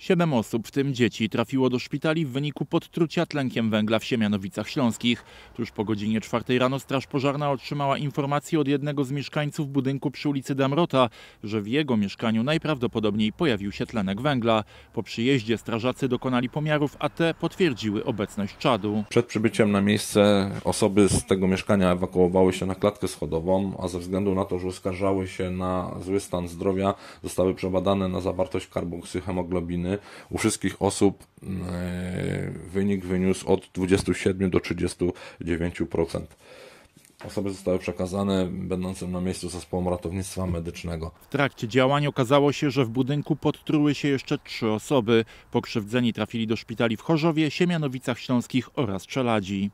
Siedem osób, w tym dzieci, trafiło do szpitali w wyniku podtrucia tlenkiem węgla w Siemianowicach Śląskich. Tuż po godzinie czwartej rano Straż Pożarna otrzymała informację od jednego z mieszkańców budynku przy ulicy Damrota, że w jego mieszkaniu najprawdopodobniej pojawił się tlenek węgla. Po przyjeździe strażacy dokonali pomiarów, a te potwierdziły obecność czadu. Przed przybyciem na miejsce osoby z tego mieszkania ewakuowały się na klatkę schodową, a ze względu na to, że oskarżały się na zły stan zdrowia, zostały przebadane na zawartość karboksyhemoglobiny u wszystkich osób mm, e, wynik wyniósł od 27 do 39%. Osoby zostały przekazane będącym na miejscu zespołom ratownictwa medycznego. W trakcie działań okazało się, że w budynku podtruły się jeszcze trzy osoby. Pokrzywdzeni trafili do szpitali w Chorzowie, Siemianowicach Śląskich oraz Czeladzi.